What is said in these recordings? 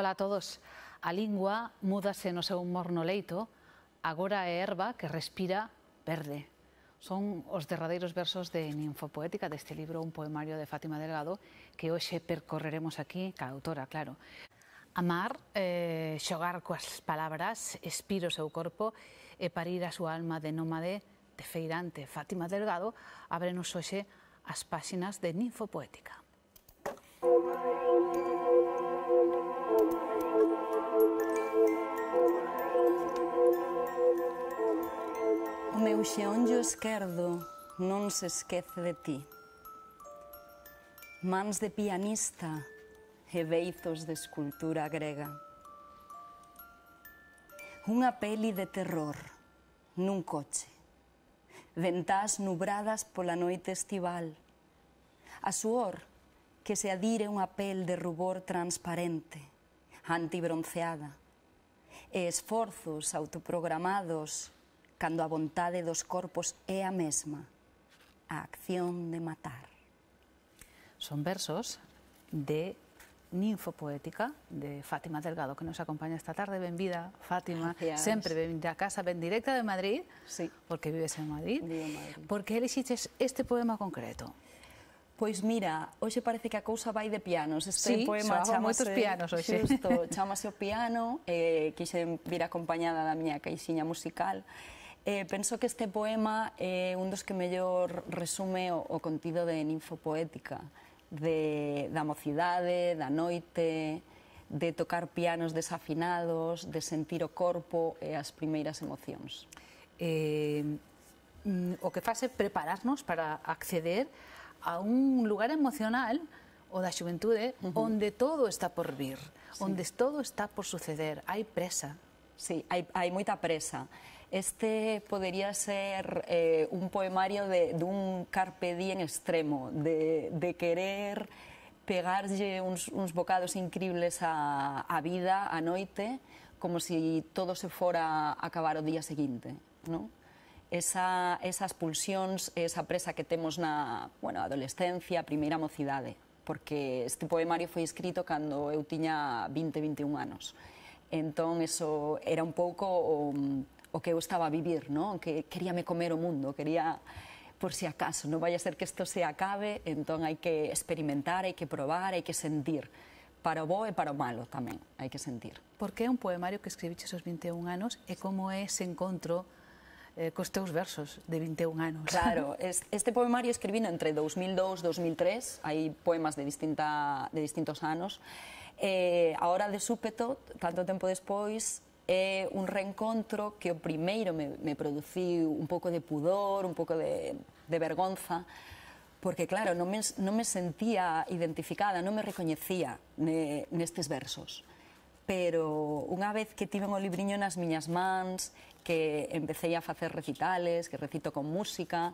Ola a todos. A lingua múdase no seu morno leito, agora é erva que respira verde. Son os derradeiros versos de Ninfopoética deste libro, un poemario de Fátima Delgado, que hoxe percorreremos aquí, ca autora, claro. Amar, eh, xogar coas palabras, espiro o seu corpo e parir a súa alma de nómade, de feirante. Fátima Delgado, ábrenos hoxe as páxinas de Ninfopoética. O meu xeonllo esquerdo non se esquece de ti. Mans de pianista e beizos de escultura grega. Unha peli de terror nun coche. Ventás nubradas pola noite estival. A suor que se adire unha pel de rubor transparente, antibronceada. E esforzos autoprogramados cando a vontade dos corpos é a mesma, a acción de matar. Son versos de Ninfo Poética de Fátima Delgado que nos acompaña esta tarde. Benvida, Fátima, Gracias. sempre ben a casa, ben directa de Madrid, sí. porque vives en Madrid. Vivo en Madrid. que elixiches este poema concreto. Pois mira, hoxe parece que a cousa vai de pianos. Este sí, poema chamase... moitos pianos hoxe. Xusto, chamase o piano, eh, quixen vir acompañada da miña caixinha musical. Eh, penso que este poema é eh, un dos que mellor resume o, o contido de ninfo poética, de, da mocidade, da noite, de tocar pianos desafinados, de sentir o corpo e as primeiras emocións. Eh, mm, o que faz é prepararnos para acceder a un lugar emocional o da xuventude uh -huh. onde todo está por vir, sí. onde todo está por suceder, hai presa. Sí, hai, hai moita presa. Este podería ser eh, un poemario de, de un carpe diem extremo, de, de querer pegarlle uns, uns bocados increíbles a, a vida, a noite, como se si todo se fora acabar o día seguinte, ¿no? Esa, esas pulsións, esa presa que temos na bueno, adolescencia, primeira mocidade, porque este poemario foi escrito cando eu tiña 20, 21 anos. Entón, eso era un pouco o, o que eu estaba a vivir, ¿no? Que queríame comer o mundo, quería por si acaso, non vai a ser que isto se acabe, entón hai que experimentar, hai que probar, hai que sentir. Para o bo e para o malo tamén, hai que sentir. Por que é un poemario que escribiste aos 21 anos e como é ese encontro eh, cos teus versos de 21 anos? Claro, este poemario escribino entre 2002 e 2003, hai poemas de, distinta, de distintos anos, Eh, ahora de súpeto, tanto tempo despois, é un reencontro que o primeiro me, me produciu un pouco de pudor, un pouco de, de vergonza, porque claro, non me, non me sentía identificada, non me recoñecía ne, nestes versos. Pero unha vez que tiven o libriño nas miñas mans, que empecé a facer recitales, que recito con música,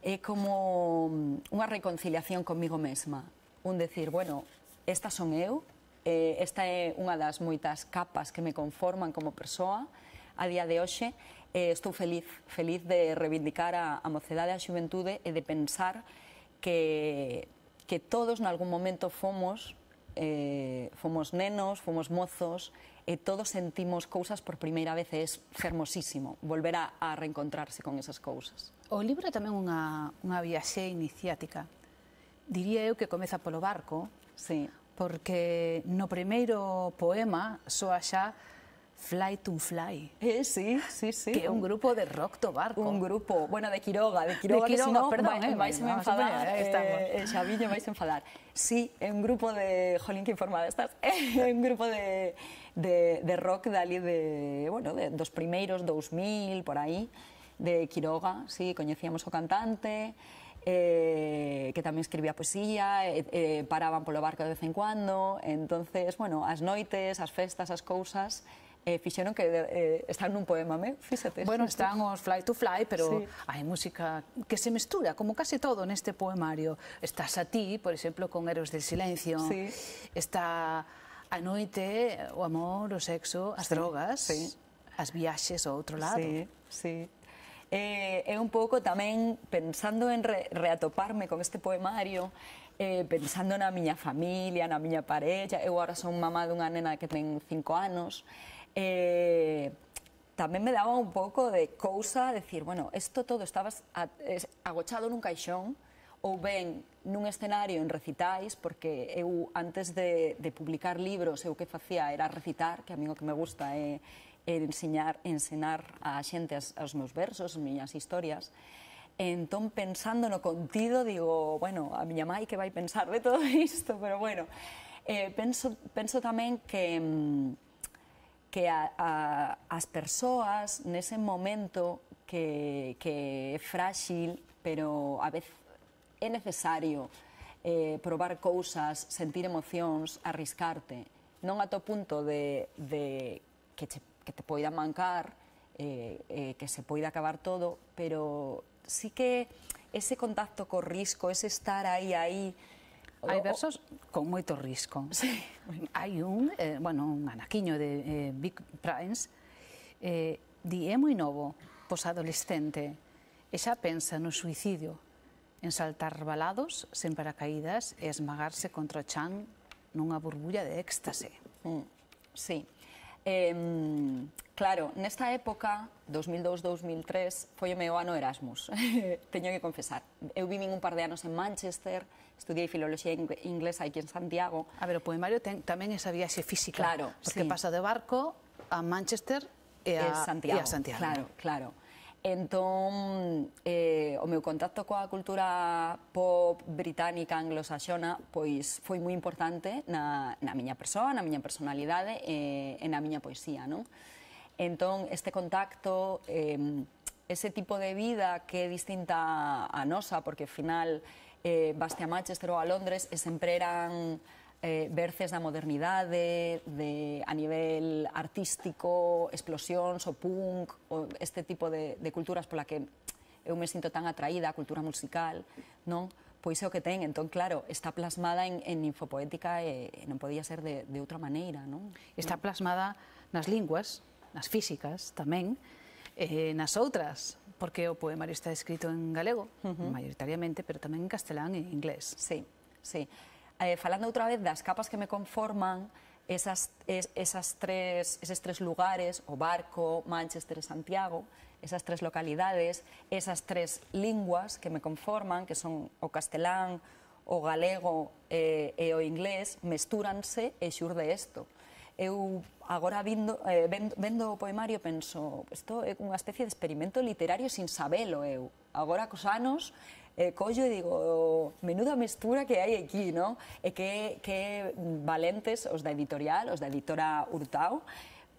é como unha reconciliación comigo mesma. Un decir, bueno, estas son eu, Eh, esta é unha das moitas capas que me conforman como persoa a día de hoxe. Eh, estou feliz, feliz de reivindicar a, a mocedade a xuventude e de pensar que, que todos nalgún momento fomos eh, fomos nenos, fomos mozos, e todos sentimos cousas por primeira vez e é fermosísimo volver a, a reencontrarse con esas cousas. O libro é tamén unha, unha viaxe iniciática. Diría eu que comeza polo barco, sí porque no primeiro poema soa xa Fly to Fly. Eh, sí, sí, sí. Que é un grupo de rock to barco. Un grupo, bueno, de Quiroga, de Quiroga, de Quiroga que senón oh, perdón, eh, vais enfadar, eh, eh, Xaviño, vais enfadar. Sí, é un grupo de, jolín, que informada estás, é un grupo de, de, de rock dali de, bueno, de, dos primeiros, 2000, por aí, de Quiroga, sí, coñecíamos o cantante, eh, que tamén escribía poesía, eh, eh, paraban polo barco de vez en cuando, entonces, bueno, as noites, as festas, as cousas, eh, fixeron que eh, están nun poema, me? Fíxate. Bueno, están os Fly to Fly, pero sí. hai música que se mestura, como case todo neste poemario. Estás a ti, por exemplo, con Héroes del Silencio. Sí. Está a noite, o amor, o sexo, as sí. drogas, sí. as viaxes ao outro lado. Sí, sí. Eh, un pouco tamén pensando en re, reatoparme con este poemario, eh, pensando na miña familia, na miña parella, eu agora son mamá dunha nena que ten cinco anos, eh, tamén me daba un pouco de cousa decir, bueno, isto todo estabas agochado nun caixón, ou ben nun escenario en recitais, porque eu antes de, de publicar libros eu que facía era recitar, que a mí o que me gusta é, e enseñar, ensinar a xente os meus versos, as miñas historias. Entón, pensando no contido, digo, bueno, a miña mãe que vai pensar de todo isto, pero bueno, eh, penso, penso tamén que mm, que a, a, as persoas nese momento que, que é frágil, pero a vez é necesario eh, probar cousas, sentir emocións, arriscarte, non to punto de, de que che que te poida mancar, eh, eh, que se poida acabar todo, pero sí que ese contacto co risco, ese estar aí, aí, Hai versos con moito risco. Sí. Hai un, eh, bueno, un anaquiño de eh, Big Primes, eh, di é moi novo, pos adolescente, e xa pensa no suicidio, en saltar balados sen paracaídas e esmagarse contra o chan nunha burbulla de éxtase. Mm. Sí, Eh, claro, nesta época, 2002-2003, foi o meu ano Erasmus, teño que confesar. Eu vivi un par de anos en Manchester, estudiei filoloxía inglesa aquí en Santiago. A ver, o poemario ten tamén esa viaxe física, claro, porque sí. pasa de barco a Manchester e a, e a Santiago. E a Santiago. Claro, claro. Entón, eh, o meu contacto coa cultura pop británica anglosaxona pois foi moi importante na, na miña persoa, na miña personalidade e, eh, e na miña poesía, non? Entón, este contacto, eh, ese tipo de vida que é distinta a nosa, porque ao final eh, Bastia Manchester ou a Londres e sempre eran eh, berces da modernidade, de, a nivel artístico, explosións, o punk, o este tipo de, de culturas pola que eu me sinto tan atraída, a cultura musical, non? Pois é o que ten, entón, claro, está plasmada en, en infopoética e, non podía ser de, de outra maneira, non? Está plasmada nas linguas, nas físicas tamén, eh, nas outras, porque o poemario está escrito en galego, uh -huh. maioritariamente, pero tamén en castelán e en inglés. Sí, sí eh, falando outra vez das capas que me conforman, esas, es, esas tres, eses tres lugares, o Barco, Manchester e Santiago, esas tres localidades, esas tres linguas que me conforman, que son o castelán, o galego eh, e o inglés, mestúranse e xurde isto. Eu agora vindo, eh, vendo, vendo o poemario penso, isto é unha especie de experimento literario sin sabelo eu. Agora cos anos eh, collo e digo, menuda mestura que hai aquí, no? E eh, que, que valentes os da editorial, os da editora Hurtao,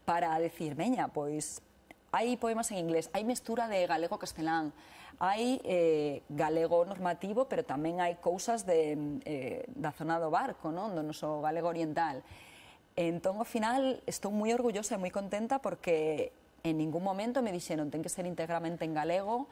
para decir, meña, pois hai poemas en inglés, hai mestura de galego-castelán, hai eh, galego normativo, pero tamén hai cousas de, eh, da zona do barco, non? do noso galego oriental. Entón, ao final, estou moi orgullosa e moi contenta porque en ningún momento me dixeron ten que ser íntegramente en galego,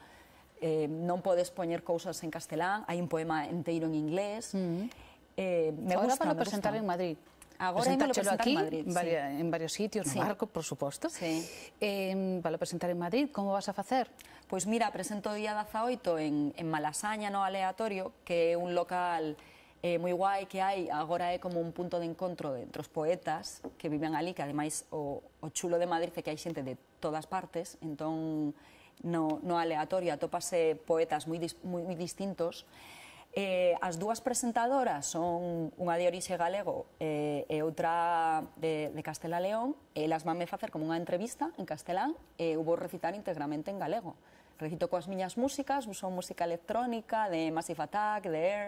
eh, non podes poñer cousas en castelán, hai un poema enteiro en inglés. Mm -hmm. eh, me Ahora gusta, para me presentar gusta. en Madrid. Agora me lo presentar aquí, en Madrid. Varia, En varios sitios, no marco, por suposto. Sí. Eh, para presentar en Madrid, como vas a facer? Pois pues mira, presento o día 18 en, en Malasaña, no aleatorio, que é un local eh, moi guai que hai, agora é como un punto de encontro entre os poetas que viven ali, que ademais o, o chulo de Madrid é que hai xente de todas partes, entón no, no aleatorio, atópase poetas moi, dis, moi, moi distintos. Eh, as dúas presentadoras son unha de orixe galego eh, e outra de, de Castela León, e elas vanme facer como unha entrevista en castelán e eu vou recitar íntegramente en galego. Recito coas miñas músicas, son música electrónica, de Massive Attack, de Air,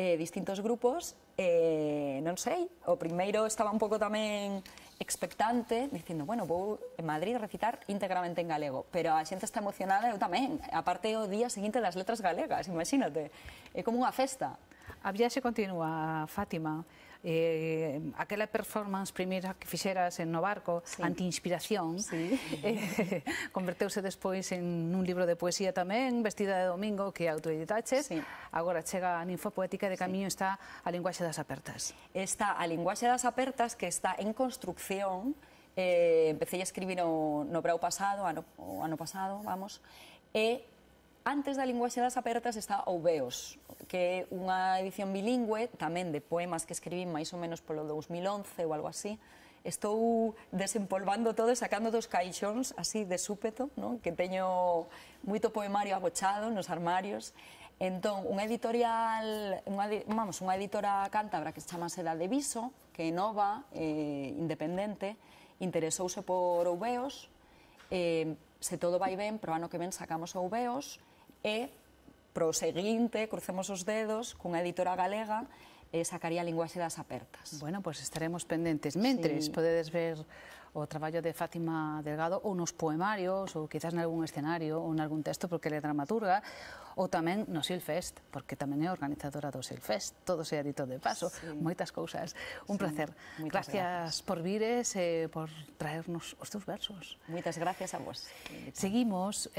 eh, distintos grupos, eh, non sei, o primeiro estaba un pouco tamén expectante, dicindo, bueno, vou en Madrid recitar íntegramente en galego, pero a xente está emocionada, eu tamén, aparte o día seguinte das letras galegas, imagínate, é como unha festa. A viaxe continúa, Fátima eh, aquela performance primeira que fixeras en no barco, sí. anti-inspiración, sí. eh, converteuse despois en un libro de poesía tamén, Vestida de Domingo, que autoeditaches, sí. agora chega a Ninfo Poética de Camiño, sí. está a linguaxe das apertas. Está a linguaxe das apertas que está en construcción, eh, empecé a escribir no, no brau pasado, ano, o ano pasado, vamos, e Antes da linguaxe das apertas está Ouveos, que é unha edición bilingüe, tamén de poemas que escribín máis ou menos polo 2011 ou algo así, estou desempolvando todo e sacando dos caixóns así de súpeto, non? que teño moito poemario agochado nos armarios. Entón, unha editorial, unha, vamos, unha editora cántabra que se chama Seda da Viso, que é nova, eh, independente, interesouse por Ouveos, eh, se todo vai ben, pro ano que ven sacamos Ouveos, e pro seguinte, crucemos os dedos, cunha editora galega eh, sacaría a linguaxe das apertas. Bueno, pois pues estaremos pendentes. Mentres, sí. podedes ver o traballo de Fátima Delgado ou nos poemarios, ou quizás nalgún escenario, ou nalgún texto, porque ele é dramaturga, ou tamén no Silfest, porque tamén é organizadora do Silfest, todo se ha dito de paso, sí. moitas cousas. Un sí, placer. gracias, gracias por vires e eh, por traernos os teus versos. Moitas gracias a vos. Seguimos... Eh...